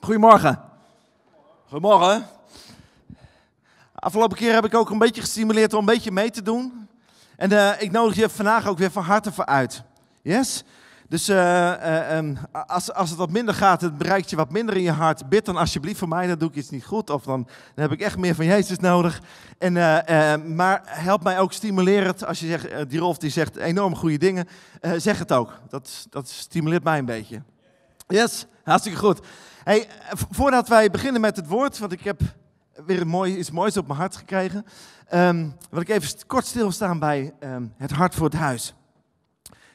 Goedemorgen. Goedemorgen. Afgelopen keer heb ik ook een beetje gestimuleerd om een beetje mee te doen. En eh, ik nodig je vandaag ook weer van harte voor uit. Yes? Dus eh, eh, ehm, als, als het wat minder gaat, het bereikt je wat minder in je hart. Bid dan alsjeblieft voor mij, dan doe ik iets niet goed. Of dan, dan heb ik echt meer van Jezus nodig. En, maar help mij ook het. Als je zegt, die rol die zegt enorm goede dingen, zeg het ook. Dat, dat stimuleert mij een beetje. Yes, hartstikke goed. Hey, voordat wij beginnen met het woord, want ik heb weer mooi, iets moois op mijn hart gekregen, um, wil ik even kort stilstaan bij ehm, het Hart voor het Huis.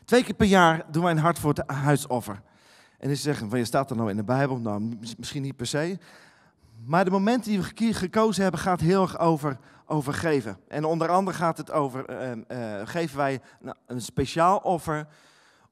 Twee keer per jaar doen wij een Hart voor het huis offer, En ze zeggen, van, je staat er nou in de Bijbel? Nou, misschien niet per se. Maar de momenten die we gekozen hebben, gaat heel erg over, over geven. En onder andere gaat het over, ehm, eh, geven wij een, een speciaal offer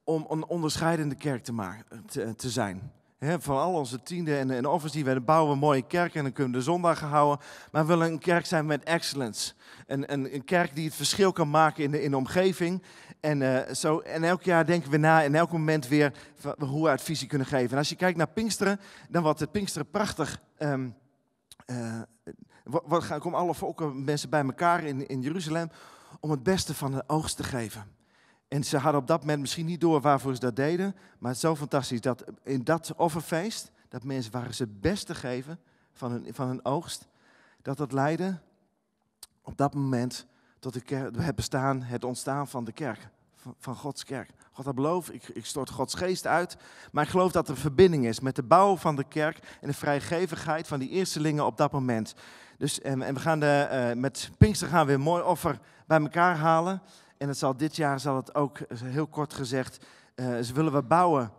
om een onderscheidende kerk te, te zijn van al onze tienden en, en offers die we bouwen, een mooie kerk en dan kunnen we de zondag houden. Maar we willen een kerk zijn met excellence. Een, een, een kerk die het verschil kan maken in de, in de omgeving. En, uh, zo, en elk jaar denken we na en elk moment weer hoe we visie kunnen geven. En als je kijkt naar Pinksteren, dan wordt het Pinksteren prachtig... Um, uh, wat, komen alle volken, mensen bij elkaar in, in Jeruzalem om het beste van de oogst te geven. En ze hadden op dat moment misschien niet door waarvoor ze dat deden. Maar het is zo fantastisch dat in dat offerfeest, dat mensen waren ze het beste geven van hun, van hun oogst. Dat dat leidde op dat moment tot de kerk, het bestaan, het ontstaan van de kerk. Van, Gods kerk. God dat beloof, ik, ik stort Gods geest uit. Maar ik geloof dat er een verbinding is met de bouw van de kerk en de vrijgevigheid van die eerstelingen op dat moment. Dus, en, en we gaan de, eh, met Pinkster gaan we een mooi offer bij elkaar halen. En het zal dit jaar zal het ook, eh, heel kort gezegd, eh, ze willen we bouwen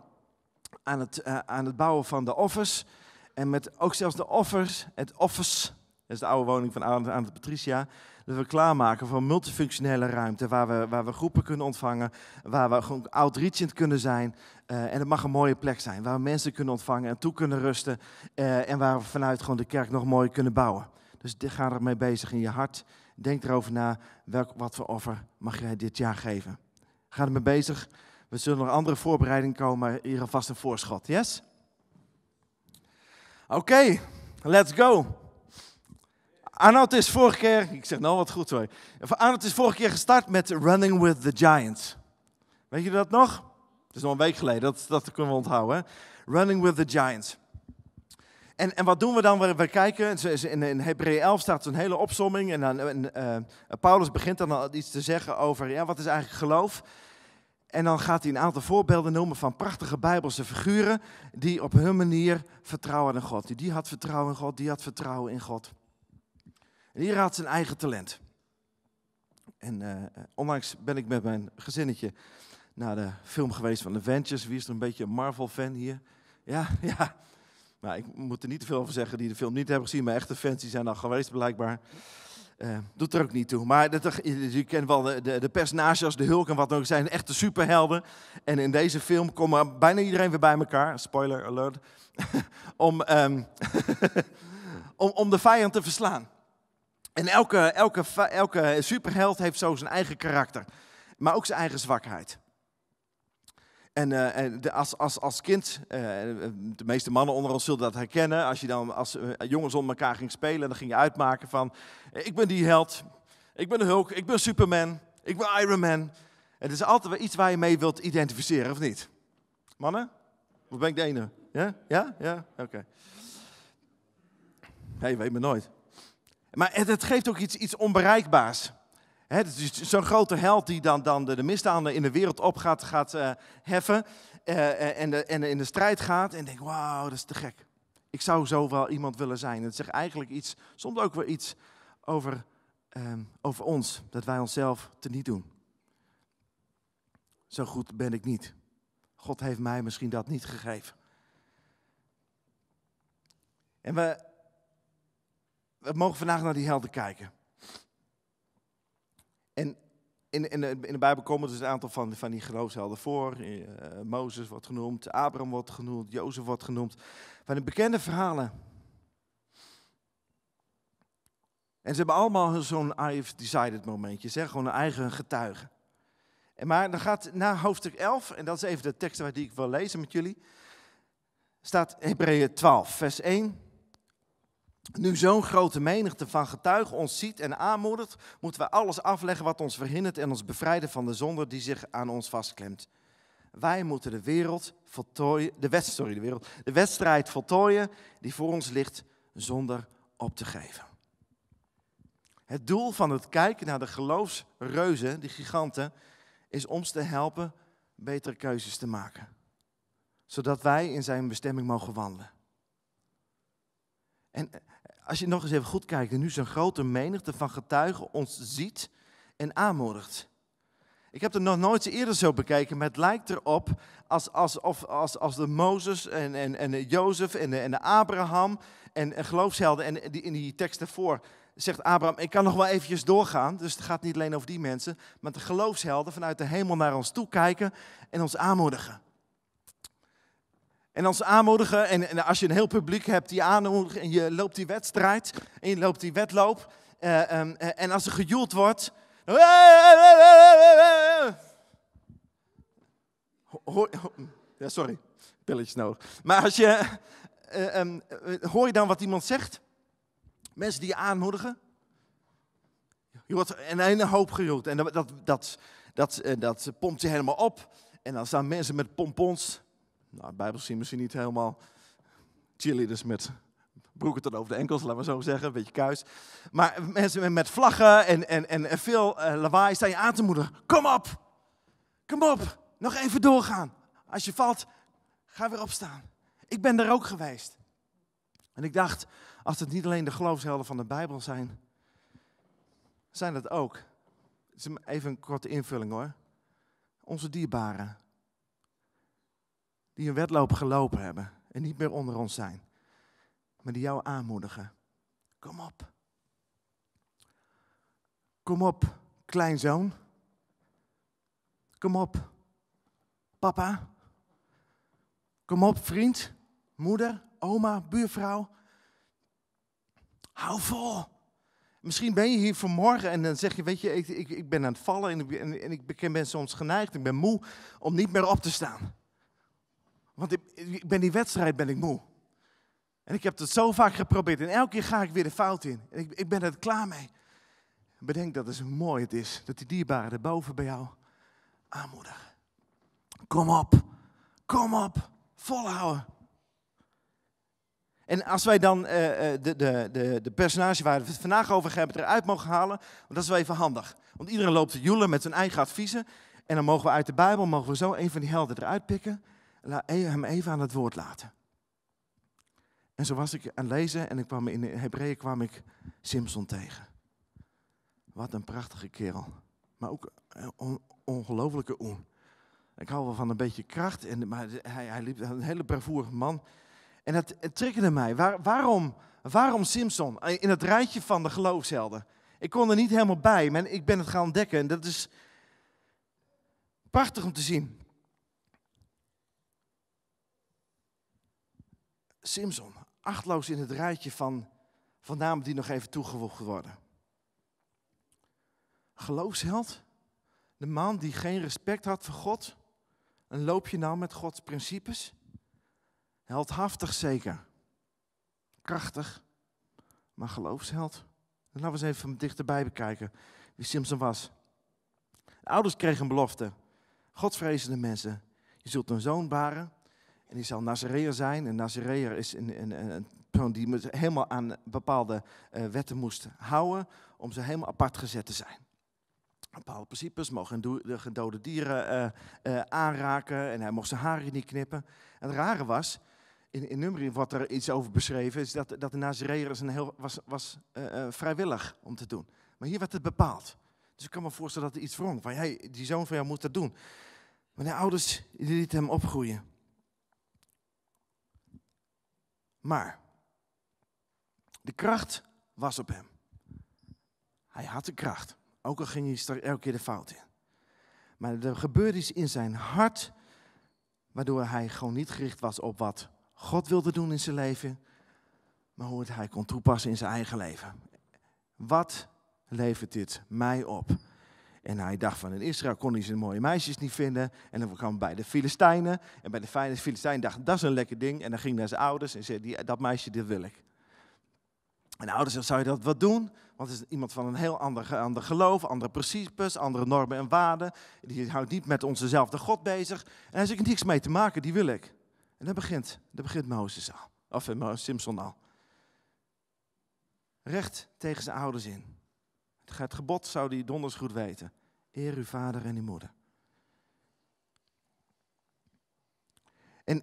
aan het, eh, aan het bouwen van de offers. En met ook zelfs de offers, het office, dat is de oude woning van Aant Patricia, dat we klaarmaken voor een multifunctionele ruimte waar we, waar we groepen kunnen ontvangen, waar we gewoon outreachend kunnen zijn. en het mag een mooie plek zijn, waar we mensen kunnen ontvangen en toe kunnen rusten. en waar we vanuit gewoon de kerk nog mooi kunnen bouwen. Dus ga ermee bezig in je hart Denk erover na, welk, wat voor offer mag jij dit jaar geven? Ga ermee bezig. We zullen nog andere voorbereidingen komen, maar hier alvast een voorschot. Yes? Oké, let's go. Arnold is vorige keer, ik zeg nou wat goed hoor. Arnold is vorige keer gestart met Running with the Giants. Weet je dat nog? Het is nog een week geleden, dat, dat kunnen we onthouden. Running with the Giants. En, en wat doen we dan? We, we kijken, in, in Hebreeën 11 staat een hele opsomming. En, dan, eh, Paulus begint dan al iets te zeggen over ja, wat is eigenlijk geloof. En dan gaat hij een aantal voorbeelden noemen van prachtige Bijbelse figuren. die op hun manier vertrouwen in God. Die had vertrouwen in God, die had vertrouwen in God. En ieder had zijn eigen talent. En uh, onlangs ben ik met mijn gezinnetje naar de film geweest van Avengers. Wie is er een beetje een Marvel-fan hier? Ja, ja. Nou, ik moet er niet te veel over zeggen die de film niet hebben gezien. Maar echte fans die zijn al geweest, blijkbaar. Uh, doet er ook niet toe. Maar dat, je kent wel de, de, de personages, de Hulk en wat dan ook. zijn echte superhelden. En in deze film komen bijna iedereen weer bij elkaar. Spoiler alert. om, ehm, om, om de vijand te verslaan. En elke, elke, elke superheld heeft zo zijn eigen karakter. Maar ook zijn eigen zwakheid. En, eh, als, als, als kind, eh, de meeste mannen onder ons zullen dat herkennen, als je dan als eh, jongens onder elkaar ging spelen, dan ging je uitmaken van, ik ben die held, ik ben de Hulk, ik ben Superman, ik ben Iron Man. het is altijd wel iets waar je mee wilt identificeren, of niet? Mannen? Of ben ik de ene? Ja? Ja? Ja? Oké. Nee, hey, weet me nooit. Maar het, het geeft ook iets, iets onbereikbaars. He, dus zo'n grote held die dan, dan de, de in de wereld op gaat, gaat eh, heffen eh, eh, en, en in de strijd gaat. En denkt, wauw, dat is te gek. Ik zou zo wel iemand willen zijn. Het zegt eigenlijk iets, soms ook wel iets over, ehm, over ons, dat wij onszelf te niet doen. Zo goed ben ik niet. God heeft mij misschien dat niet gegeven. En we, we mogen vandaag naar die helden kijken in, in, de, in de Bijbel komen dus een aantal van, van die geloofshelden voor. Eh, Mozes wordt genoemd, Abraham wordt genoemd, Jozef wordt genoemd. Van de bekende verhalen. En ze hebben allemaal zo'n I've decided momentje. Zeg gewoon een eigen getuige. En maar dan gaat na hoofdstuk 11, en dat is even de tekst waar die ik wil lezen met jullie. Staat Hebreeën 12, vers 1. Nu zo'n grote menigte van getuigen ons ziet en aanmoedigt, moeten wij alles afleggen wat ons verhindert en ons bevrijden van de zonde die zich aan ons vastklemt. Wij moeten de wereld de, de, wereld, de wedstrijd voltooien die voor ons ligt zonder op te geven. Het doel van het kijken naar de geloofsreuzen, die giganten, is ons te helpen betere keuzes te maken. Zodat wij in zijn bestemming mogen wandelen. En eh, als je nog eens even goed kijkt, en nu zo'n grote menigte van getuigen ons ziet en aanmoedigt. Ik heb het nog nooit eerder zo bekeken, maar het lijkt erop als, of als, als de Mozes en, en, en Jozef en, en de Abraham en, en geloofshelden en die, in die tekst daarvoor zegt Abraham, ik kan nog wel eventjes doorgaan, dus het gaat niet alleen over die mensen, maar de geloofshelden vanuit de hemel naar ons toe kijken en ons aanmoedigen. En als aanmoedigen, en, en, als je een heel publiek hebt die aanmoedigen en je loopt die wedstrijd en je loopt die wedloop. Eh, ehm, eh, en als er gejoeld wordt. ja, sorry, pilletjes nodig. Maar als je, eh, ehm, hoor je dan wat iemand zegt? Mensen die je aanmoedigen. Je wordt een hele hoop gejoeld en dat, dat, dat, dat, dat pompt je helemaal op. En dan staan mensen met pompons nou, Bijbels zien misschien niet helemaal dus met broeken tot over de enkels, laten we zo zeggen, een beetje kuis. Maar mensen met vlaggen en, en, en veel eh, lawaai staan je aan te moedigen. Kom op, kom op, nog even doorgaan. Als je valt, ga weer opstaan. Ik ben daar ook geweest. En ik dacht, als het niet alleen de geloofshelden van de Bijbel zijn, zijn dat ook. Even een korte invulling hoor. Onze dierbaren, die een wedloop gelopen hebben en niet meer onder ons zijn, maar die jou aanmoedigen. Kom op. Kom op, kleinzoon. Kom op, papa. Kom op, vriend, moeder, oma, buurvrouw. Hou vol. Misschien ben je hier vanmorgen en dan zeg je, weet je, ik, ik, ik ben aan het vallen en ik, en, en ik ben soms geneigd, ik ben moe om niet meer op te staan. Want ik, ben die wedstrijd ben ik moe. En ik heb het zo vaak geprobeerd. En elke keer ga ik weer de fout in. ik, ik ben er klaar mee. Bedenk dat het hoe mooi het is dat die dierbaren boven bij jou aanmoedigen. Kom op, kom op, volhouden. En als wij dan eh, eh, de, de, de, de personage waar we het vandaag over hebben eruit mogen halen, want dat is wel even handig. Want iedereen loopt te joelen met zijn eigen adviezen. En dan mogen we uit de Bijbel mogen we zo een van die helden eruit pikken. E-, hem even aan het woord laten. En zo was ik aan het lezen en ik kwam in Hebreeën kwam ik Simpson tegen. Wat een prachtige kerel. Maar ook een eh, on, ongelofelijke Ik hou wel van een beetje kracht, en, maar hij, hij liep een hele bravoerige man. En dat triggerde mij. waarom, waarom Simpson? Eh, in het rijtje van de geloofshelden. Ik kon er niet helemaal bij, maar ik ben het gaan ontdekken. En dat is prachtig om te zien. Simpson, achtloos in het rijtje van, van namen die nog even toegevoegd worden. Geloofsheld, de man die geen respect had voor God, een loopje nam nou met Gods principes. Heldhaftig zeker, krachtig, maar geloofsheld. Laten we eens even van dichterbij bekijken wie Simpson was. De ouders kregen een belofte. Godvrezende mensen. Je zult een zoon baren en die zal Nazareer zijn. En Nazareer is een, een, een persoon die helemaal aan bepaalde eh, wetten moest houden. Om ze helemaal apart gezet te zijn. Bepaalde principes, mogen de gedode dieren eh, eh, aanraken. En hij mocht zijn haren niet knippen. En het rare was, in, in Numeri wordt er iets over beschreven. Is dat, dat de Nazareer is heel, was, was vrijwillig om te doen. Maar hier werd het bepaald. Dus ik kan me voorstellen dat er iets wrong. Van, hey, die zoon van jou moet dat doen. Maar de ouders lieten hem opgroeien. Maar de kracht was op hem. Hij had de kracht, ook al ging hij er elke keer de fout in. Maar er gebeurde iets in zijn hart, waardoor hij gewoon niet gericht was op wat God wilde doen in zijn leven, maar hoe het hij kon toepassen in zijn eigen leven. Wat levert dit mij op? En hij dacht van in Israël kon hij zijn mooie meisjes niet vinden. En dan kwam hij bij de Filistijnen. En bij de Filistijnen dacht dat is een lekker ding. En dan ging hij naar zijn ouders en zei, dat meisje, wil ik. En de ouders zeiden, zou je dat wat doen? Want het is iemand van een heel ander, ander geloof, andere principes, andere normen en waarden. Die houdt niet met onzezelfde God bezig. En daar ik niks mee te maken, die wil ik. En dan begint, dan begint Mozes al. Of eh, Simpson al. Recht tegen zijn ouders in het gebod zou die donders goed weten. Eer uw vader en uw moeder. En,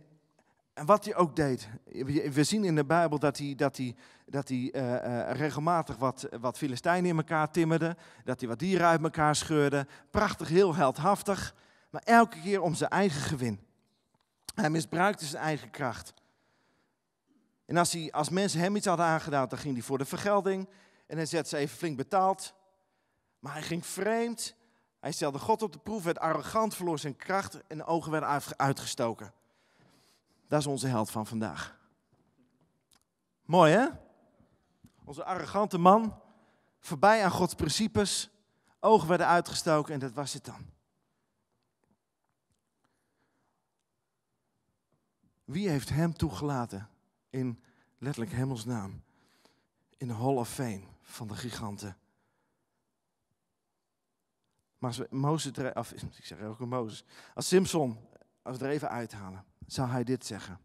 en wat hij ook deed, we zien in de Bijbel dat hij, dat hij, dat hij eh, eh, regelmatig wat, wat Filistijnen in elkaar timmerde, dat hij wat dieren uit elkaar scheurde. Prachtig, heel heldhaftig, maar elke keer om zijn eigen gewin. Hij misbruikte zijn eigen kracht. En als, hij, als mensen hem iets hadden aangedaan, dan ging hij voor de vergelding. En hij zet ze even flink betaald. Maar hij ging vreemd. Hij stelde God op de proef, werd arrogant, verloor zijn kracht en ogen werden uitgestoken. Dat is onze held van vandaag. Mooi hè? Onze arrogante man, voorbij aan Gods principes, ogen werden uitgestoken en dat was het dan. Wie heeft hem toegelaten in letterlijk hemelsnaam in de Hall of Fame van de giganten? Maar als we ik zeg ook Mozes, als Simpson, als we er even uithalen, zou hij dit zeggen.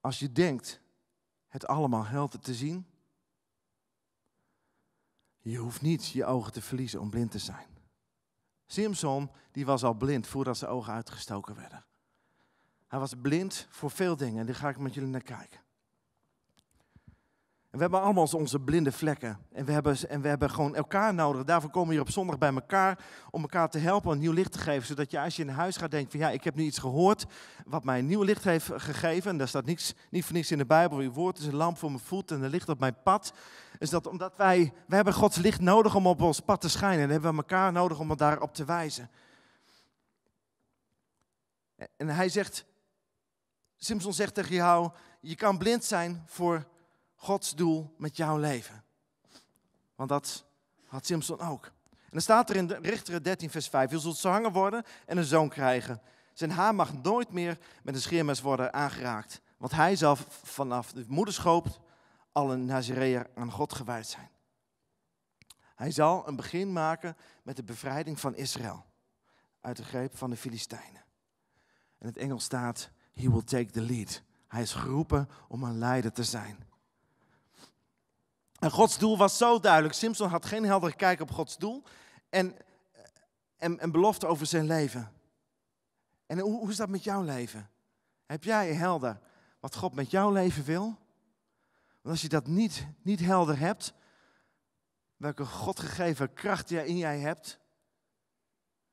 Als je denkt het allemaal helder te zien, je hoeft niet je ogen te verliezen om blind te zijn. Simpson die was al blind voordat zijn ogen uitgestoken werden. Hij was blind voor veel dingen en daar ga ik met jullie naar kijken we hebben allemaal onze blinde vlekken. En we, hebben, en we hebben gewoon elkaar nodig. Daarvoor komen we hier op zondag bij elkaar om elkaar te helpen, een nieuw licht te geven. Zodat je als je in huis gaat denkt van ja, ik heb nu iets gehoord wat mij een nieuw licht heeft gegeven. En daar staat niets, niet voor niks in de Bijbel. Uw woord is een lamp voor mijn voet en een licht op mijn pad. Is dat omdat wij, we hebben Gods licht nodig om op ons pad te schijnen. En hebben we elkaar nodig om daarop te wijzen. En hij zegt, Simpson zegt tegen jou, je kan blind zijn voor Gods doel met jouw leven. Want dat had Simpson ook. En dan staat er in de Richteren 13, vers 5: Je zult zwanger worden en een zoon krijgen. Zijn haar mag nooit meer met een scheermes worden aangeraakt. Want hij zal vanaf de moederschoop al een Nazireër aan God gewijd zijn. Hij zal een begin maken met de bevrijding van Israël uit de greep van de Filistijnen. En het Engels staat: He will take the lead. Hij is geroepen om een leider te zijn. En Gods doel was zo duidelijk. Simpson had geen heldere kijk op Gods doel en, en, en belofte over zijn leven. En hoe, hoe is dat met jouw leven? Heb jij helder wat God met jouw leven wil? Want als je dat niet, niet helder hebt, welke God gegeven kracht jij in jij hebt,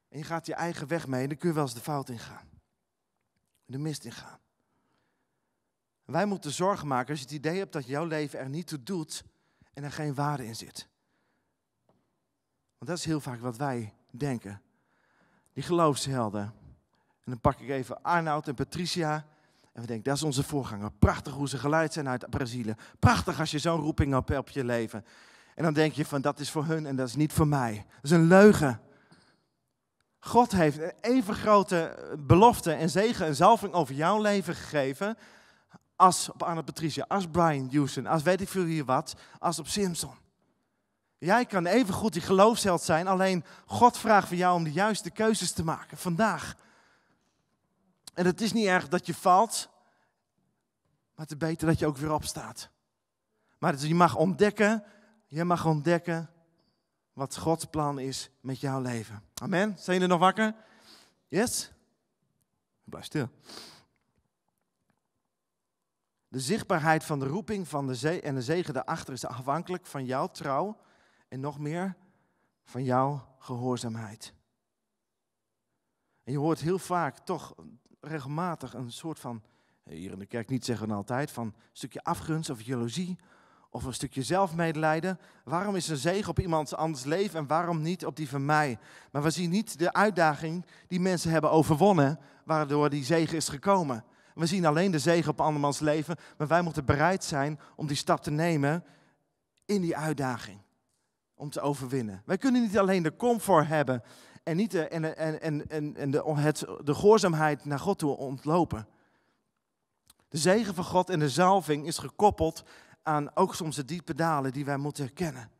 en je gaat je eigen weg mee, dan kun je wel eens de fout ingaan. De mist ingaan. Wij moeten zorgen maken als je het idee hebt dat jouw leven er niet toe doet, en er geen waarde in zit. Want dat is heel vaak wat wij denken. Die geloofshelden. En dan pak ik even Arnoud en Patricia. En we denken, dat is onze voorganger. Prachtig hoe ze geleid zijn uit Brazilië. Prachtig als je zo'n roeping hebt op je leven. En dan denk je van, dat is voor hun en dat is niet voor mij. Dat is een leugen. God heeft een even grote belofte en zegen en zalving over jouw leven gegeven als op Anna Patricia, als Brian Houston, als weet ik veel hier wat, als op Simpson. Jij kan even goed die geloofsheld zijn, alleen God vraagt van jou om de juiste keuzes te maken vandaag. En het is niet erg dat je valt, maar het is beter dat je ook weer opstaat. Maar je mag ontdekken, je mag ontdekken wat Gods plan is met jouw leven. Amen. Zijn jullie nog wakker? Yes? Blijf stil. De zichtbaarheid van de roeping van de zee en de zegen daarachter is afhankelijk van jouw trouw en nog meer van jouw gehoorzaamheid. En je hoort heel vaak toch regelmatig een soort van, eh, hier in de kerk niet zeggen we altijd, van een stukje afgunst of jaloezie of een stukje zelfmedelijden. Waarom is een zegen op iemands anders leven en waarom niet op die van mij? Maar we zien niet de uitdaging die mensen hebben overwonnen, waardoor die zegen is gekomen. We zien alleen de zegen op andermans leven, maar wij moeten bereid zijn om die stap te nemen in die uitdaging. Om te overwinnen. Wij kunnen niet alleen de comfort hebben en, niet de, en, en, en, en de, het, de gehoorzaamheid naar God toe ontlopen. De zegen van God en de zalving is gekoppeld aan ook soms de diepe dalen die wij moeten herkennen.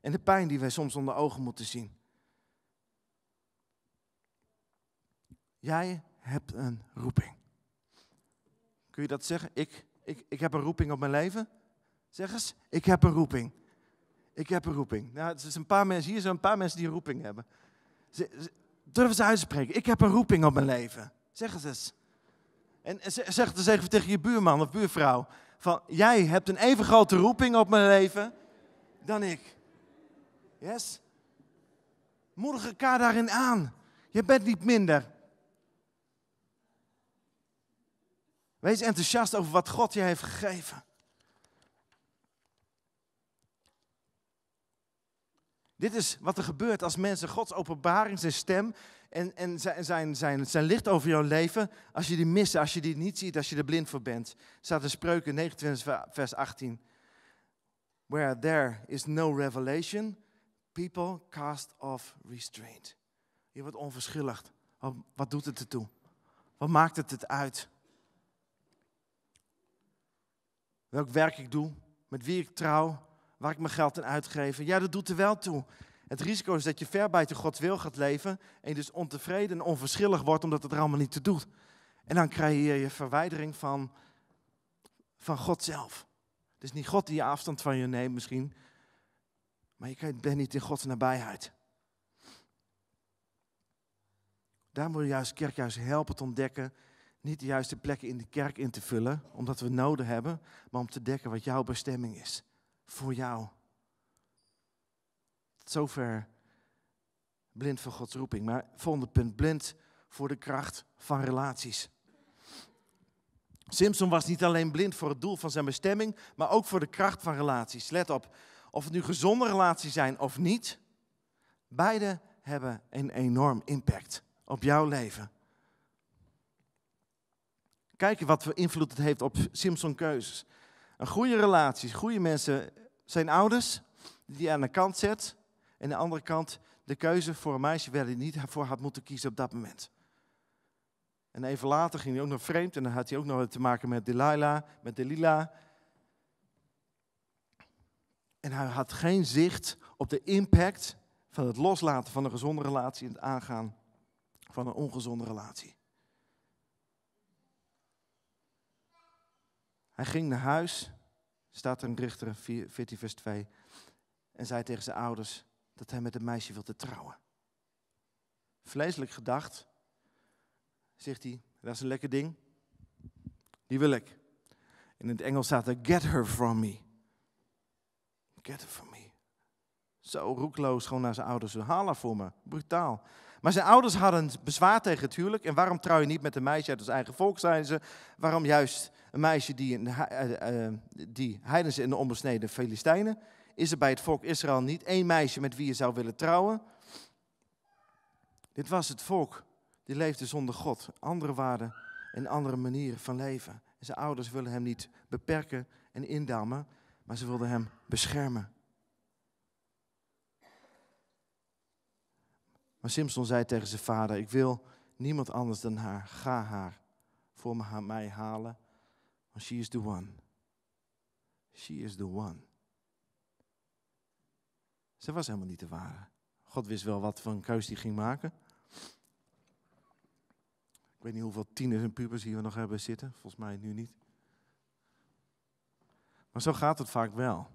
En de pijn die wij soms onder ogen moeten zien. Jij hebt een roeping. Kun je dat zeggen? Ik, ik, ik heb een roeping op mijn leven. Zeg eens, ik heb een roeping. Ik heb een roeping. Nou, het is een paar mensen, hier zijn een paar mensen die een roeping hebben. durven ze uitspreken. Ik heb een roeping op mijn leven. Zeg eens eens. En, en zeg het eens even tegen je buurman of buurvrouw. Van, jij hebt een even grote roeping op mijn leven dan ik. Yes? Moedig elkaar daarin aan. Je bent niet minder. Wees enthousiast over wat God je heeft gegeven. Dit is wat er gebeurt als mensen Gods openbaring, zijn stem en, en zijn, zijn, zijn, zijn licht over jouw leven, als je die missen, als je die niet ziet, als je er blind voor bent. Staat in Spreuken 29 vers 18. Where there is no revelation, people cast off restraint. Je wordt onverschillig. Wat doet het ertoe? Wat maakt het het uit? Welk werk ik doe, met wie ik trouw, waar ik mijn geld in uitgeef. Ja, dat doet er wel toe. Het risico is dat je ver buiten Gods wil gaat leven en je dus ontevreden en onverschillig wordt omdat het er allemaal niet te doet. En dan krijg je je verwijdering van, van God zelf. Het is niet God die je afstand van je neemt misschien, maar je bent niet in Gods nabijheid. Daarom wil je juist kerk juist helpen te ontdekken niet de juiste plekken in de kerk in te vullen, omdat we nodig hebben, maar om te dekken wat jouw bestemming is. Voor jou. Tot zover blind voor Gods roeping. Maar volgende punt, blind voor de kracht van relaties. Simpson was niet alleen blind voor het doel van zijn bestemming, maar ook voor de kracht van relaties. Let op, of het nu gezonde relaties zijn of niet, beide hebben een enorm impact op jouw leven. Kijk wat voor invloed het heeft op Simpson keuzes. Een goede relatie, goede mensen zijn ouders, die je aan de kant zet. En aan de andere kant, de keuze voor een meisje waar hij niet voor had moeten kiezen op dat moment. En even later ging hij ook nog vreemd en dan had hij ook nog te maken met Delilah, met Delila. En hij had geen zicht op de impact van het loslaten van een gezonde relatie en het aangaan van een ongezonde relatie. Hij ging naar huis, staat er in Richter 14, vers 2, en zei tegen zijn ouders dat hij met een meisje wilde trouwen. Vleeselijk gedacht, zegt hij, dat is een lekker ding, die wil ik. In het Engels staat er, get her from me. Get her from me. Zo roekloos gewoon naar zijn ouders, haal haar voor me, brutaal. Maar zijn ouders hadden bezwaar tegen het huwelijk. En waarom trouw je niet met een meisje uit zijn eigen volk, zeiden ze. Waarom juist een meisje die, uh, die heidens en de onbesneden Filistijnen. Is er bij het volk Israël niet één meisje met wie je zou willen trouwen? Dit was het volk. Die leefde zonder God. Andere waarden en andere manieren van leven. zijn ouders willen hem niet beperken en indammen, maar ze wilden hem beschermen. Maar Simpson zei tegen zijn vader: Ik wil niemand anders dan haar. Ga haar voor mij halen she is the one. She is the one. Ze was helemaal niet de ware. God wist wel wat voor een keus die ging maken. Ik weet niet hoeveel tieners en pubers hier we nog hebben zitten. Volgens mij nu niet. Maar zo gaat het vaak wel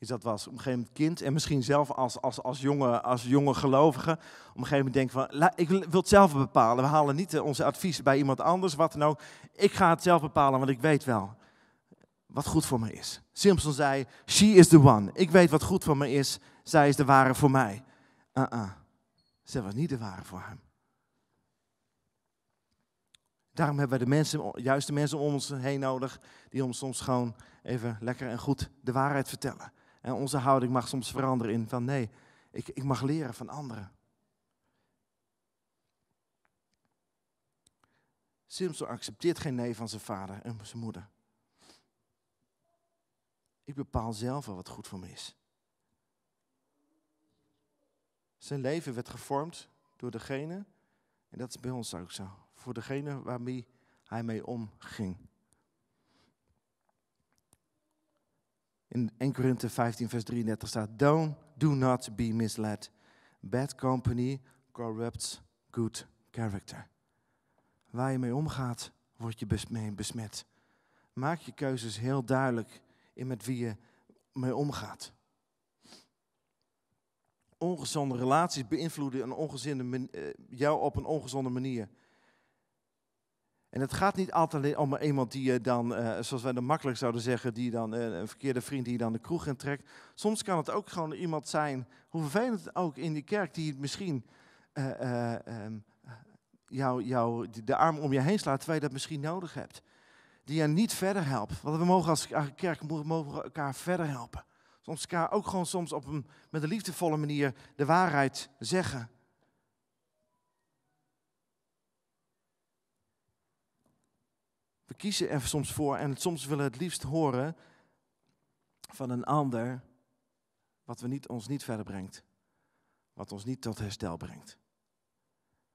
is dat was op een gegeven moment kind en misschien zelf als, als, als, jonge, als jonge gelovige. Op een gegeven moment denk van, ik wil het zelf bepalen. We halen niet eh, onze adviezen bij iemand anders, wat dan ook. Ik ga het zelf bepalen, want ik weet wel wat goed voor me is. Simpson zei, she is the one. Ik weet wat goed voor me is. Zij is de ware voor mij. Ah uh ah, -uh. Zij was niet de ware voor hem. Daarom hebben we de mensen, juiste mensen om ons heen nodig, die ons soms gewoon even lekker en goed de waarheid vertellen. En onze houding mag soms veranderen in van nee, ik, ik mag leren van anderen. Simpson accepteert geen nee van zijn vader en zijn moeder. Ik bepaal zelf wel wat goed voor me is. Zijn leven werd gevormd door degene, en dat is bij ons ook zo, voor degene waarmee hij mee omging. In 1 Korinthe 15, vers 33 staat: Don't, do not be misled. Bad company corrupts good character. Waar je mee omgaat, word je mee besmet. Maak je keuzes heel duidelijk in met wie je mee omgaat. Ongezonde relaties beïnvloeden een ongezinde, eh, jou op een ongezonde manier. En het gaat niet altijd alleen om iemand die je eh, dan, eh, zoals wij dan makkelijk zouden zeggen, die dan eh, een verkeerde vriend die je dan de kroeg in trekt. Soms kan het ook gewoon iemand zijn, hoe vervelend het ook in die kerk, die misschien uh, uh, jou, de arm om je heen slaat terwijl je dat misschien nodig hebt. Die je niet verder helpt. Want we mogen als kerk mogen elkaar verder helpen. Soms elkaar ook gewoon soms op een, met een liefdevolle manier de waarheid zeggen. We kiezen er soms voor en soms willen we het liefst horen van een ander wat we niet, ons niet verder brengt. Wat ons niet tot herstel brengt.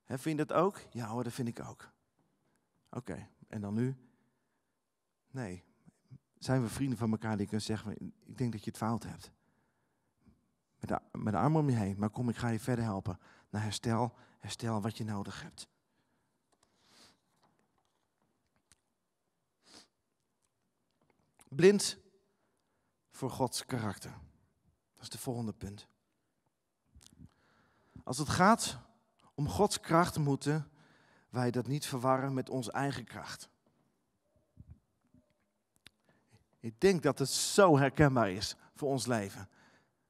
He, vind je dat ook? Ja hoor, dat vind ik ook. Oké, en dan nu? Nee. Zijn we vrienden van elkaar die kunnen zeggen, ik denk dat je het fout hebt. Met de, met de arm om je heen, maar kom, ik ga je verder helpen. Naar herstel, herstel wat je nodig hebt. blind voor Gods karakter. Dat is de volgende punt. Als het gaat om Gods kracht, moeten wij dat niet verwarren met onze eigen kracht. Ik denk dat het zo herkenbaar is voor ons leven.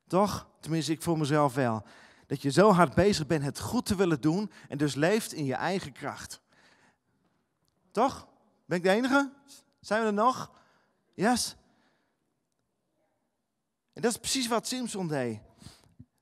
Toch? Tenminste, ik voor mezelf wel. Dat je zo hard bezig bent het goed te willen doen en dus leeft in je eigen kracht. Toch? Ben ik de enige? Zijn we er nog? Yes? En dat is precies wat Simpson deed.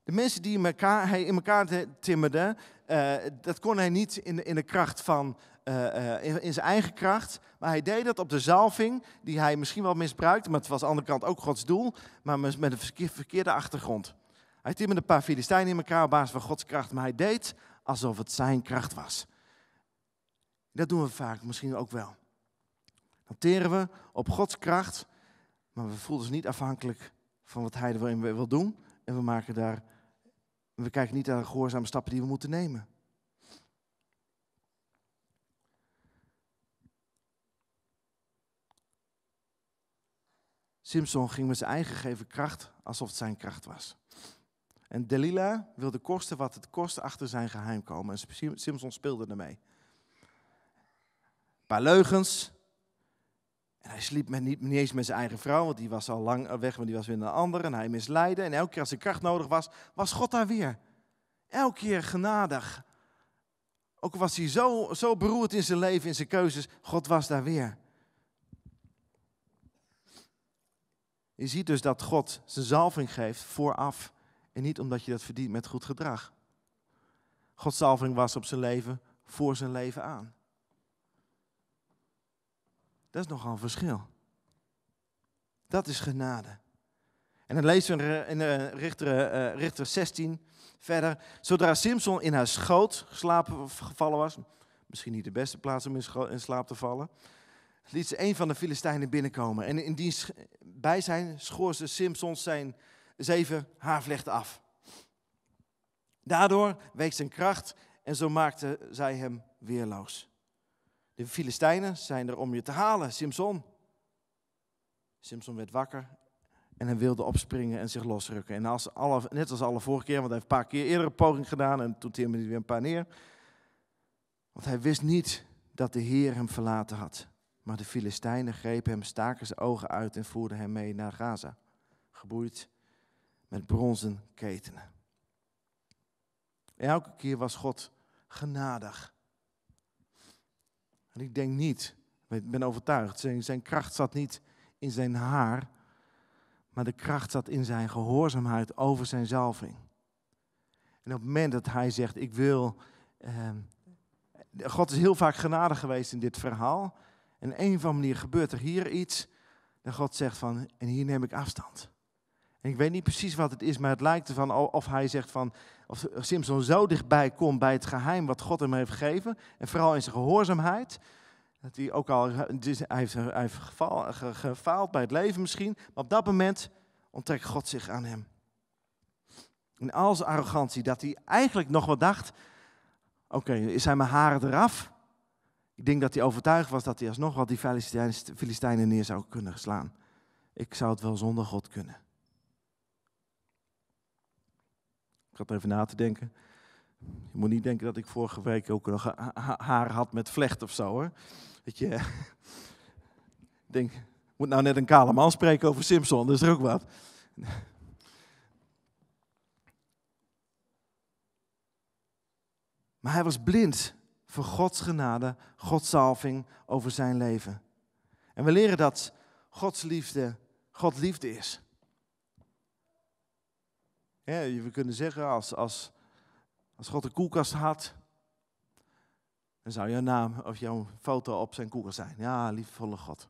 De mensen die in elkaar, hij in elkaar timmerden, eh, dat kon hij niet in, in de kracht van, eh, eh, in, zijn eigen kracht. Maar hij deed dat op de zalving, die hij misschien wel misbruikte, maar het was aan de andere kant ook Gods doel, maar met een verkeerde achtergrond. Hij timmerde een paar Filistijnen in elkaar op basis van Gods kracht, maar hij deed alsof het zijn kracht was. Dat doen we vaak misschien ook wel hanteren we op Gods kracht, maar we voelen ons niet afhankelijk van wat Hij erin wil doen. En we, maken daar, we kijken niet naar de gehoorzame stappen die we moeten nemen. Simpson ging met zijn eigen gegeven kracht alsof het zijn kracht was. En Delilah wilde kosten wat het kost achter zijn geheim komen. En Simpson speelde ermee. Een paar leugens, en hij sliep met niet, niet eens met zijn eigen vrouw, want die was al lang weg, want die was weer een ander. En hij misleidde. En elke keer als hij kracht nodig was, was God daar weer. Elke keer genadig. Ook was hij zo, zo beroerd in zijn leven, in zijn keuzes, God was daar weer. Je ziet dus dat God zijn zalving geeft vooraf en niet omdat je dat verdient met goed gedrag. Gods zalving was op zijn leven voor zijn leven aan. Dat is nogal een verschil. Dat is genade. En dan lezen we in richter, eh, richter 16 verder. Zodra Simpson in haar schoot geslapen gevallen was, misschien niet de beste plaats om in, slaap te vallen, liet ze een van de Filistijnen binnenkomen. En in die bij zijn schoor ze Simpson zijn zeven haarvlechten af. Daardoor week zijn kracht en zo maakte zij hem weerloos. De Filistijnen zijn er om je te halen, Simson. Simson werd wakker en hij wilde opspringen en zich losrukken. En als alle, net als alle vorige keer, want hij heeft een paar keer eerder een poging gedaan en toen timmerde hij weer een paar neer. Want hij wist niet dat de Heer hem verlaten had. Maar de Filistijnen grepen hem, staken zijn ogen uit en voerden hem mee naar Gaza. Geboeid met bronzen ketenen. Elke keer was God genadig. En ik denk niet, ik ben overtuigd, zijn, kracht zat niet in zijn haar, maar de kracht zat in zijn gehoorzaamheid over zijn zalving. En op het moment dat hij zegt, ik wil... Ehm, God is heel vaak genadig geweest in dit verhaal. En een van manier gebeurt er hier iets. Dat God zegt van, en hier neem ik afstand ik weet niet precies wat het is, maar het lijkt ervan of hij zegt van, of Simpson zo dichtbij komt bij het geheim wat God hem heeft gegeven, en vooral in zijn gehoorzaamheid, dat hij ook al, hij heeft, gefaald bij het leven misschien, maar op dat moment onttrekt God zich aan hem. In al zijn arrogantie, dat hij eigenlijk nog wel dacht, oké, okay, zijn mijn haren eraf? Ik denk dat hij overtuigd was dat hij alsnog wat die Filistijnen neer zou kunnen slaan. Ik zou het wel zonder God kunnen. Ik had even na te denken. Je moet niet denken dat ik vorige week ook nog haar had met vlecht of zo hoor. Dat je. Ik denk, moet nou net een kale man spreken over Simpson, dat is er ook wat. Maar hij was blind voor Gods genade, Gods salving over zijn leven. En we leren dat Gods liefde, God liefde is. Ja, we kunnen zeggen, als, als, als God een koelkast had, dan zou jouw naam of jouw foto op zijn koelkast zijn. Ja, liefvolle God.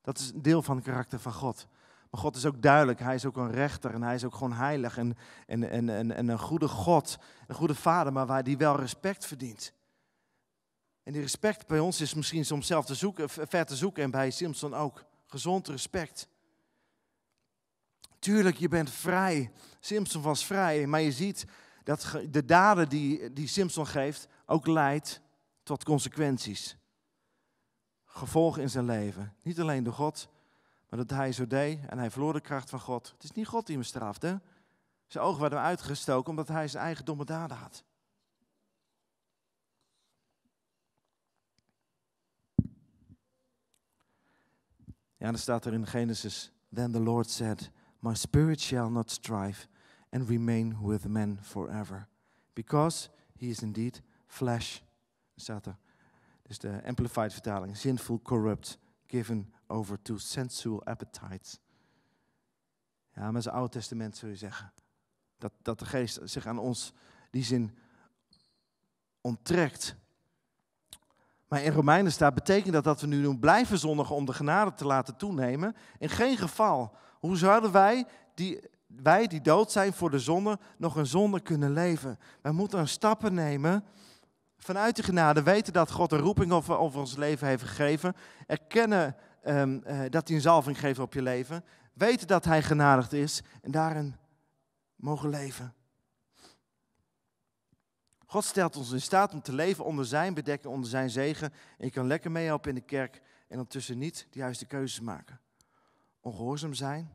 Dat is een deel van het karakter van God. Maar God is ook duidelijk, hij is ook een rechter en hij is ook gewoon heilig en, en, en, en, een goede God, een goede vader, maar waar die wel respect verdient. En die respect bij ons is misschien soms zelf te zoeken, ver te zoeken en bij Simpson ook. Gezond respect. Tuurlijk, je bent vrij. Simpson was vrij, maar je ziet dat de daden die, die Simpson geeft ook leidt tot consequenties. Gevolgen in zijn leven. Niet alleen door God, maar dat hij zo deed en hij verloor de kracht van God. Het is niet God die hem straft, Zijn ogen werden uitgestoken omdat hij zijn eigen domme daden had. Ja, dan staat er in Genesis: Then the Lord said, My spirit shall not strive and remain with men forever. Because he is indeed flesh. Staat er. Dus de amplified vertaling. Sinful, corrupt, given over to sensual appetites. Ja, met zijn Oude Testament zul je zeggen. Dat, dat de geest zich aan ons die zin onttrekt. Maar in Romeinen staat, betekent dat dat we nu doen blijven zondigen om de genade te laten toenemen? In geen geval. Hoe zouden wij die, wij die dood zijn voor de zonde nog een zonde kunnen leven? Wij moeten een stappen nemen vanuit de genade, weten dat God een roeping over, over ons leven heeft gegeven, erkennen ehm, eh, dat hij een zalving geeft op je leven, weten dat hij genadigd is en daarin mogen leven. God stelt ons in staat om te leven onder zijn bedekking, onder zijn zegen. En je kan lekker meehelpen in de kerk en ondertussen niet de juiste keuzes maken ongehoorzaam zijn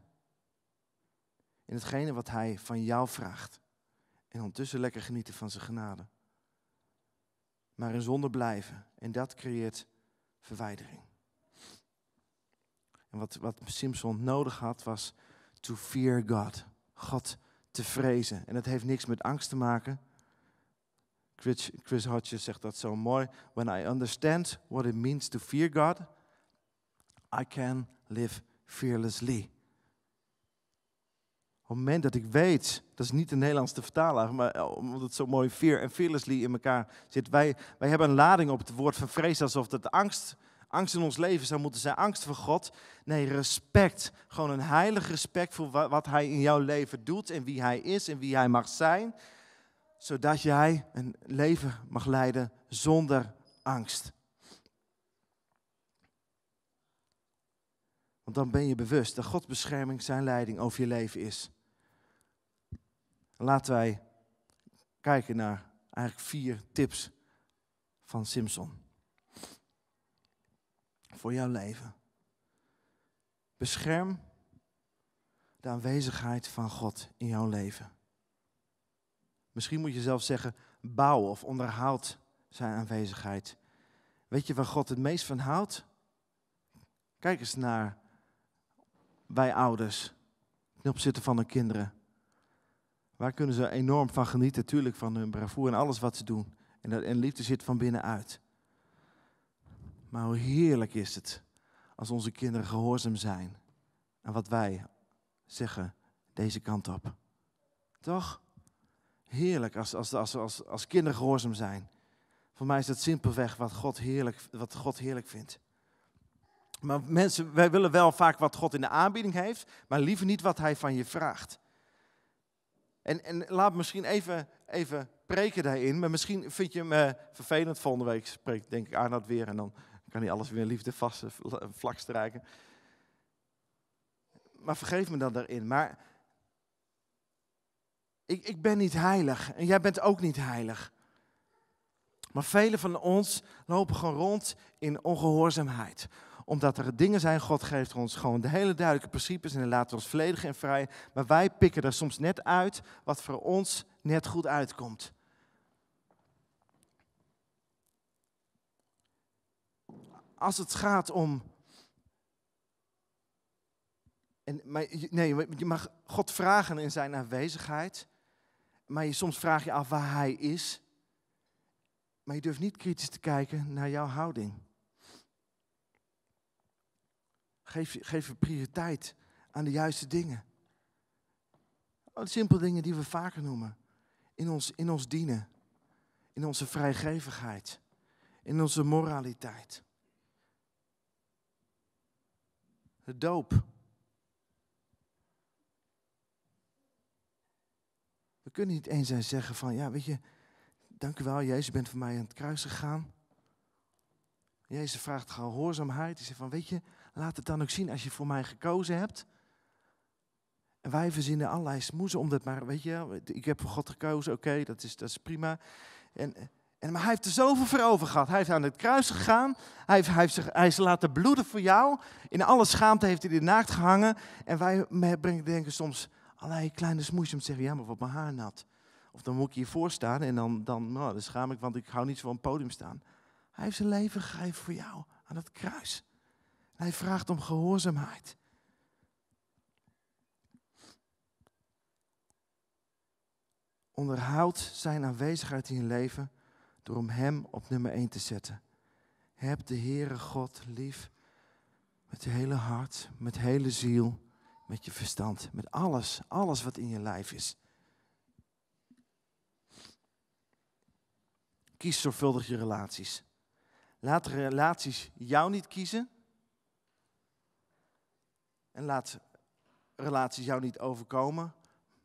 in hetgene wat Hij van jou vraagt. En ondertussen lekker genieten van zijn genade. Maar in zonde blijven. En dat creëert verwijdering. En wat, wat Simpson nodig had was to fear God. God te vrezen. En dat heeft niks met angst te maken. Chris, Chris Hodges zegt dat zo mooi. When I understand what it means to fear God, I can live fearlessly. Op het moment dat ik weet, dat is niet de Nederlandse vertaler, maar eh, omdat het zo mooi fear en fearlessly in elkaar zit. Wij, wij hebben een lading op het woord van vrees, alsof dat angst, angst in ons leven zou moeten zijn. Angst voor God. Nee, respect. Gewoon een heilig respect voor wat Hij in jouw leven doet en wie Hij is en wie Hij mag zijn. Zodat jij een leven mag leiden zonder angst. Want dan ben je bewust dat Gods bescherming, zijn leiding over je leven is. Laten wij kijken naar eigenlijk vier tips van Simpson. Voor jouw leven. Bescherm de aanwezigheid van God in jouw leven. Misschien moet je zelf zeggen, bouw of onderhoud zijn aanwezigheid. Weet je waar God het meest van houdt? Kijk eens naar wij ouders ten opzichte van hun kinderen? Waar kunnen ze enorm van genieten, natuurlijk van hun bravoure en alles wat ze doen. En, dat, en liefde zit van binnenuit. Maar hoe heerlijk is het als onze kinderen gehoorzaam zijn aan wat wij zeggen deze kant op. Toch? Heerlijk als, als, als, als, als kinderen gehoorzaam zijn. Voor mij is dat simpelweg wat God heerlijk, wat God heerlijk vindt. Maar mensen, wij willen wel vaak wat God in de aanbieding heeft, maar liever niet wat hij van je vraagt. En, en laat misschien even, even preken daarin, maar misschien vind je me eh, vervelend. Volgende week spreekt denk ik dat weer en dan kan hij alles weer liefde vast eh, eh, vlak strijken. Maar vergeef me dan daarin. Maar ik, ik ben niet heilig en jij bent ook niet heilig. Maar velen van ons lopen gewoon rond in ongehoorzaamheid omdat er dingen zijn, God geeft ons gewoon de hele duidelijke principes en laat ons volledig en vrij. Maar wij pikken er soms net uit wat voor ons net goed uitkomt. Als het gaat om en, maar, nee, je mag God vragen in zijn aanwezigheid. Maar je, soms vraag je af waar hij is. Maar je durft niet kritisch te kijken naar jouw houding. Geef, geef prioriteit aan de juiste dingen. Oh, de simpele dingen die we vaker noemen. In ons, in ons dienen. In onze vrijgevigheid. In onze moraliteit. De doop. We kunnen niet eens zijn zeggen van, ja weet je, dank u wel, Jezus bent voor mij aan het kruis gegaan. Jezus vraagt gehoorzaamheid. Hij zegt van, weet je, laat het dan ook zien als je voor mij gekozen hebt. En wij verzinnen allerlei smoesen om dat maar, weet je, ik heb voor God gekozen, oké, dat, is, dat is prima. En, en, maar hij heeft er zoveel voor over gehad. Hij heeft aan het kruis gegaan, hij, heeft, hij, heeft zich, hij is laten bloeden voor jou. In alle schaamte heeft hij de naakt gehangen. En wij brengen, denken soms allerlei kleine smoesjes om te zeggen, ja, maar wat mijn haar nat. Of dan moet ik hiervoor staan en dan, dan, nou, dan schaam ik, want ik hou niet zo van een podium staan. Hij heeft zijn leven gegeven voor jou aan het kruis. Hij vraagt om gehoorzaamheid. Onderhoud zijn aanwezigheid in je leven door om Hem op nummer 1 te zetten. Heb de Heere God lief met je hele hart, met hele ziel, met je verstand, met alles, alles wat in je lijf is. Kies zorgvuldig je relaties. Laat relaties jou niet kiezen, en laat relaties jou niet overkomen,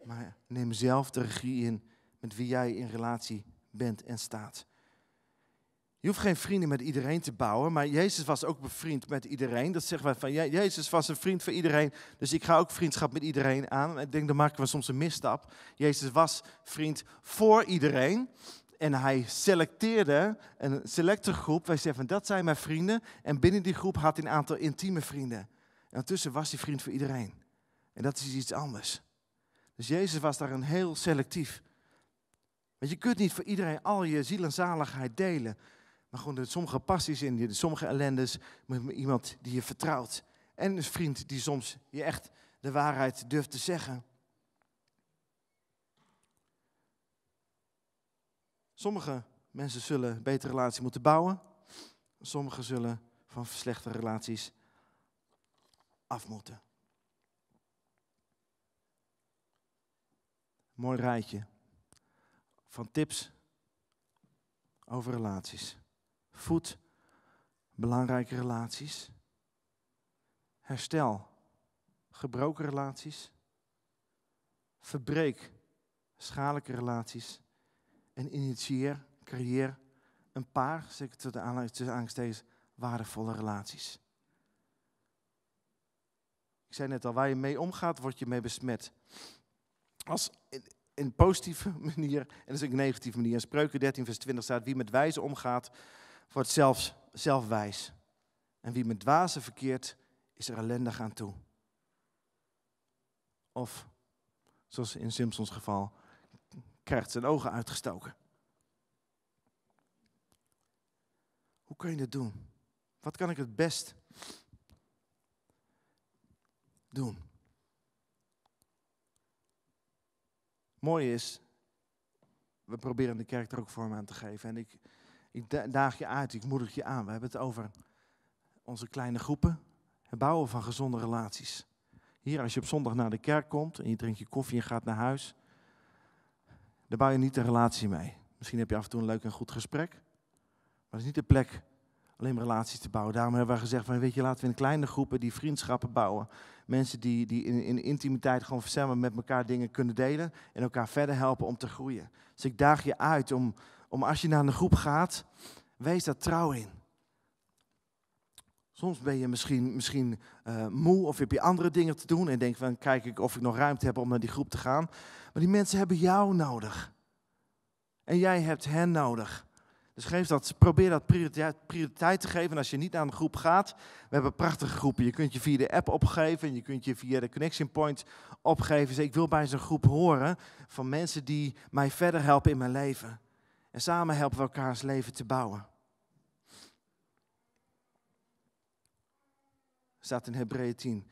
maar neem zelf de regie in met wie jij in relatie bent en staat. Je hoeft geen vrienden met iedereen te bouwen, maar Jezus was ook bevriend met iedereen. Dat zeggen wij van, Jezus was een vriend voor iedereen, dus ik ga ook vriendschap met iedereen aan. Ik denk, dan maken we soms een misstap. Jezus was vriend voor iedereen en hij selecteerde een selecte groep. Wij zeggen, dat zijn mijn vrienden en binnen die groep had hij een aantal intieme vrienden. En ondertussen was hij vriend voor iedereen. En dat is iets anders. Dus Jezus was daar een heel selectief. Want je kunt niet voor iedereen al je ziel en zaligheid delen. Maar gewoon sommige passies in sommige ellendes met iemand die je vertrouwt. En een vriend die soms je echt de waarheid durft te zeggen. Sommige mensen zullen betere relaties moeten bouwen. Sommigen zullen van slechte relaties af moeten. Mooi rijtje van tips over relaties. Voed belangrijke relaties. Herstel gebroken relaties. Verbreek schadelijke relaties. En initieer, creëer een paar, zeker tot de aanleiding tussen waardevolle relaties. Ik zei net al, waar je mee omgaat, word je mee besmet. Als, in, in positieve manier en dus een negatieve manier. In Spreuken 13, vers 20 staat, wie met wijze omgaat, wordt zelfs zelf wijs. En wie met dwazen verkeert, is er ellendig aan toe. Of, zoals in Simpsons geval, krijgt zijn ogen uitgestoken. Hoe kan je dat doen? Wat kan ik het best doen. Mooi is, we proberen de kerk er ook vorm aan te geven. En ik, ik daag je uit, ik moedig je aan. We hebben het over onze kleine groepen, het bouwen van gezonde relaties. Hier, als je op zondag naar de kerk komt en je drinkt je koffie en gaat naar huis, daar bouw je niet een relatie mee. Misschien heb je af en toe een leuk en goed gesprek, maar het is niet de plek alleen relaties te bouwen. Daarom hebben we gezegd, van, weet je, laten we in kleine groepen die vriendschappen bouwen Mensen die, die in, in intimiteit gewoon samen met elkaar dingen kunnen delen en elkaar verder helpen om te groeien. Dus ik daag je uit om, om als je naar een groep gaat, wees daar trouw in. Soms ben je misschien, misschien eh, moe of heb je andere dingen te doen en denk van kijk ik of ik nog ruimte heb om naar die groep te gaan. Maar die mensen hebben jou nodig. En jij hebt hen nodig. Dus geef dat, probeer dat prioriteit, prioriteit te geven. als je niet naar een groep gaat, we hebben prachtige groepen. Je kunt je via de app opgeven en je kunt je via de Connection Point opgeven. Zeg ik wil bij zo'n groep horen van mensen die mij verder helpen in mijn leven. En samen helpen we elkaars leven te bouwen. Staat in Hebreeën 10.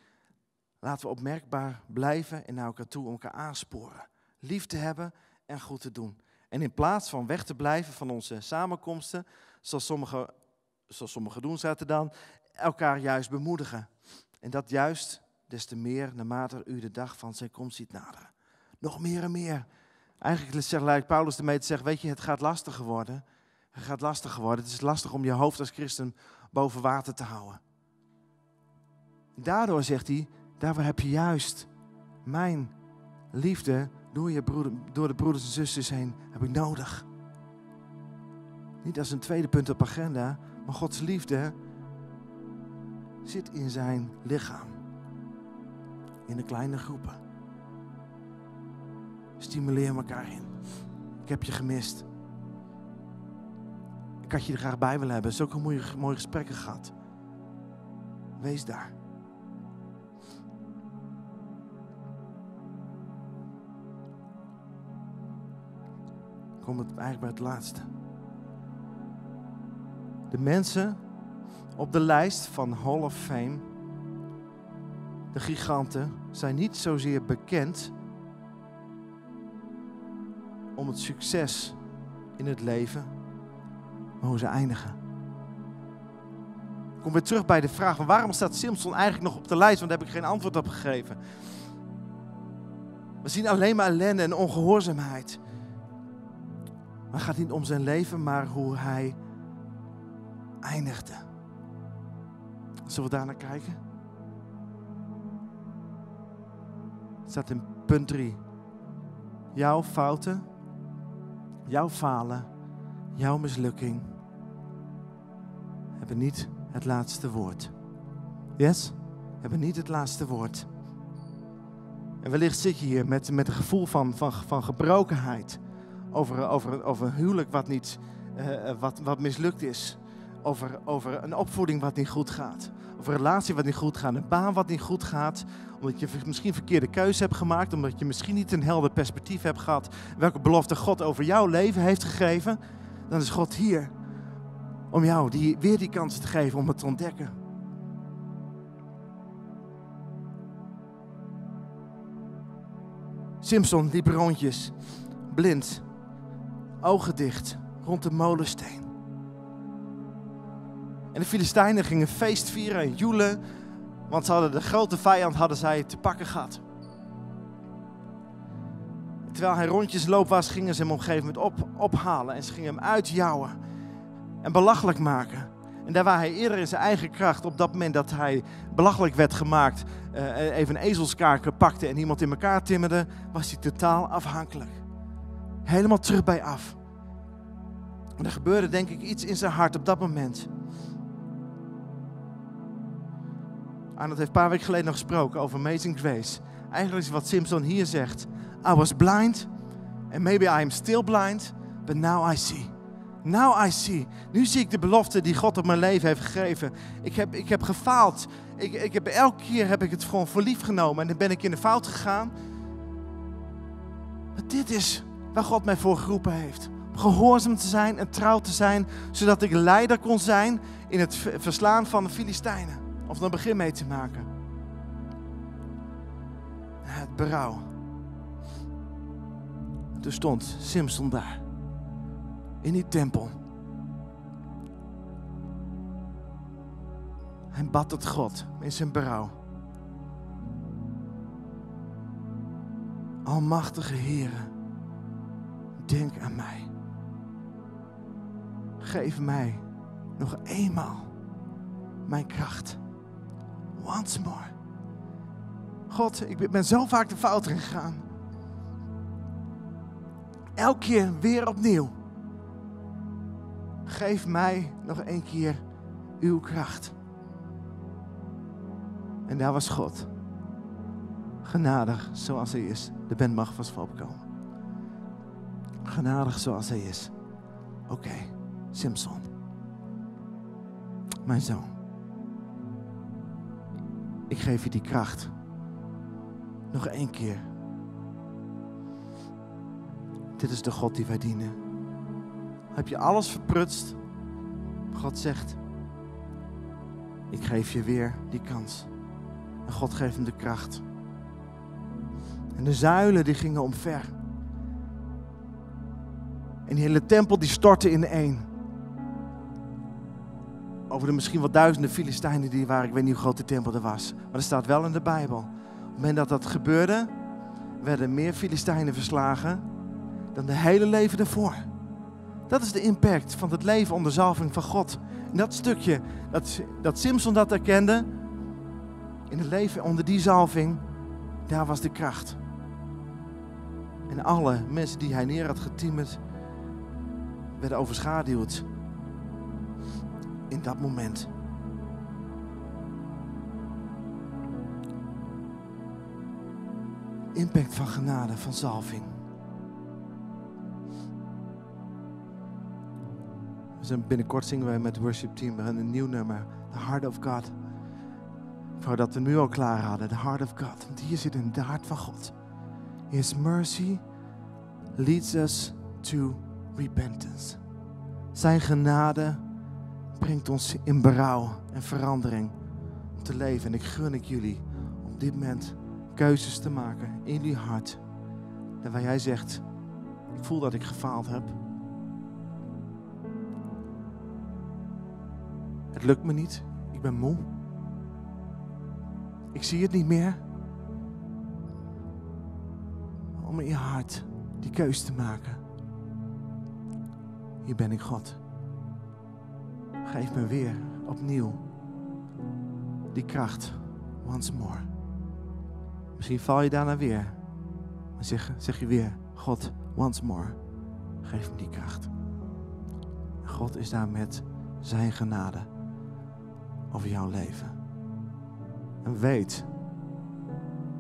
Laten we opmerkbaar blijven en naar elkaar toe om elkaar aansporen. Lief te hebben en goed te doen. En in plaats van weg te blijven van onze samenkomsten, zoals sommigen, zoals doen, zaten dan, elkaar juist bemoedigen. En dat juist des te meer naarmate u de dag van zijn komst ziet naderen. Nog meer en meer. Eigenlijk zegt lijkt Paulus ermee te zeggen, weet je, het gaat lastiger worden. Het gaat lastiger worden. Het is lastig om je hoofd als christen boven water te houden. Daardoor zegt hij, daarvoor heb je juist mijn liefde door, je broeder, door de broeders en zusters heen heb ik nodig. Niet als een tweede punt op agenda, maar Gods liefde zit in zijn lichaam. In de kleine groepen. Stimuleer elkaar in. Ik heb je gemist. Ik had je er graag bij willen hebben. Zulke mooie, mooie gesprekken gehad. Wees daar. komt het eigenlijk bij het laatste. De mensen op de lijst van Hall of Fame, de giganten, zijn niet zozeer bekend om het succes in het leven, maar hoe ze eindigen. Ik kom weer terug bij de vraag: van waarom staat Simpson eigenlijk nog op de lijst? Want daar heb ik geen antwoord op gegeven. We zien alleen maar ellende en ongehoorzaamheid. Maar het gaat niet om zijn leven, maar hoe hij eindigde. Zullen we daar naar kijken? Het staat in punt 3. Jouw fouten, jouw falen, jouw mislukking hebben niet het laatste woord. Yes? Hebben niet het laatste woord. En wellicht zit je hier met, met een gevoel van, van, van gebrokenheid over, over, over een huwelijk wat, niet, eh, eh, wat, wat mislukt is. Over, over een opvoeding wat niet goed gaat. Over een relatie wat niet goed gaat. Een baan wat niet goed gaat. Omdat je misschien verkeerde keuze hebt gemaakt. Omdat je misschien niet een helder perspectief hebt gehad. Welke belofte God over jouw leven heeft gegeven. Dan is God hier om jou die, weer die kans te geven om het te ontdekken. Simpson die rondjes, blind, ogen dicht rond de molensteen. En de Filistijnen gingen feest vieren en joelen, want ze hadden de grote vijand hadden zij te pakken gehad. Terwijl hij rondjes loopt was, gingen ze hem op een gegeven moment op, ophalen en ze gingen hem uitjouwen en belachelijk maken. En daar waar hij eerder in zijn eigen kracht, op dat moment dat hij belachelijk werd gemaakt, eh, even een ezelskaken pakte en iemand in elkaar timmerde, was hij totaal afhankelijk helemaal terug bij af. En er gebeurde denk ik iets in zijn hart op dat moment. Arnold heeft een paar weken geleden nog gesproken over Amazing Grace. Eigenlijk is wat Simpson hier zegt. I was blind and maybe I am still blind, but now I see. Now I see. Nu zie ik de belofte die God op mijn leven heeft gegeven. Ik heb, ik heb gefaald. Ik, ik heb, elke keer heb ik het gewoon voor lief genomen. En dan ben ik in de fout gegaan. Maar dit is waar God mij voor geroepen heeft. Gehoorzaam te zijn en trouw te zijn, zodat ik leider kon zijn in het verslaan van de Filistijnen. Of een begin mee te maken. Het berouw. toen stond Simpson daar, in die tempel. Hij bad tot God in zijn berouw. Almachtige heren denk aan mij. Geef mij nog eenmaal mijn kracht. Once more. God, ik ben zo vaak de fout in gegaan. Elke keer weer opnieuw. Geef mij nog een keer uw kracht. En daar was God. Genadig zoals hij is. De band mag vast voorkomen genadig zoals hij is. Oké, Simpson, mijn zoon, ik geef je die kracht. Nog één keer. Dit is de God die wij dienen. Heb je alles verprutst? God zegt, ik geef je weer die kans. En God geeft hem de kracht. En de zuilen die gingen omver. En die hele tempel die stortte in één. Over de misschien wel duizenden Filistijnen die waren. Ik weet niet hoe groot de tempel er was. Maar dat staat wel in de Bijbel. Op het moment dat dat gebeurde, werden meer Filistijnen verslagen dan de hele leven daarvoor. Dat is de impact van het leven onder zalving van God. En dat stukje, dat, dat Simpson dat herkende, in het leven onder die zalving, daar was de kracht. En alle mensen die hij neer had getimmerd, werden overschaduwd in dat moment. Impact van genade, van zalving. We zijn binnenkort zingen wij met het worship team een nieuw nummer, The Heart of God. dat we nu al klaar hadden, The Heart of God. Die hier in de hart van God. His mercy leads us to repentance. Zijn genade brengt ons in berouw en verandering om te leven. En ik gun ik jullie op dit moment keuzes te maken in uw hart. En waar jij zegt, ik voel dat ik gefaald heb. Het lukt me niet. Ik ben moe. Ik zie het niet meer. Om in je hart die keuze te maken. Hier ben ik God. Geef me weer opnieuw die kracht. Once more. Misschien val je daarna weer. Maar zeg, zeg je weer, God, once more. Geef me die kracht. God is daar met zijn genade over jouw leven. En weet,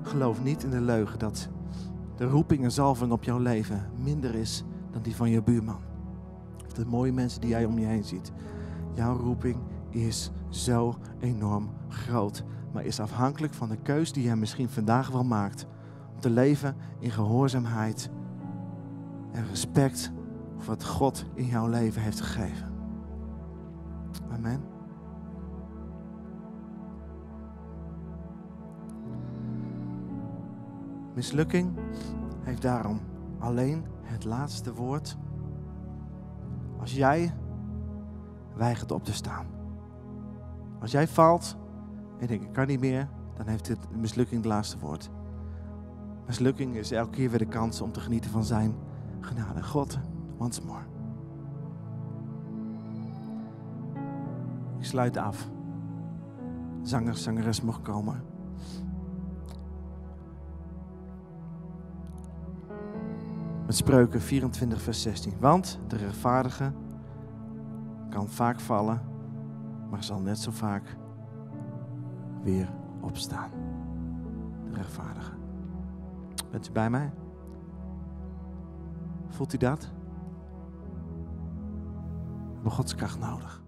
geloof niet in de leugen dat de roeping en zalving op jouw leven minder is dan die van je buurman de mooie mensen die jij om je heen ziet. Jouw roeping is zo enorm groot, maar is afhankelijk van de keus die jij misschien vandaag wel maakt. Om te leven in gehoorzaamheid en respect voor wat God in jouw leven heeft gegeven. Amen. Mislukking heeft daarom alleen het laatste woord als jij weigert op te staan. Als jij faalt en denkt ik kan niet meer, dan heeft dit mislukking het laatste woord. Mislukking is elke keer weer de kans om te genieten van zijn genade. God, once more. Ik sluit af. Zanger, zangeres mogen komen. met spreuken 24, vers 16. Want de rechtvaardige kan vaak vallen, maar zal net zo vaak weer opstaan. De rechtvaardige. Bent u bij mij? Voelt u dat? We hebben Gods kracht nodig.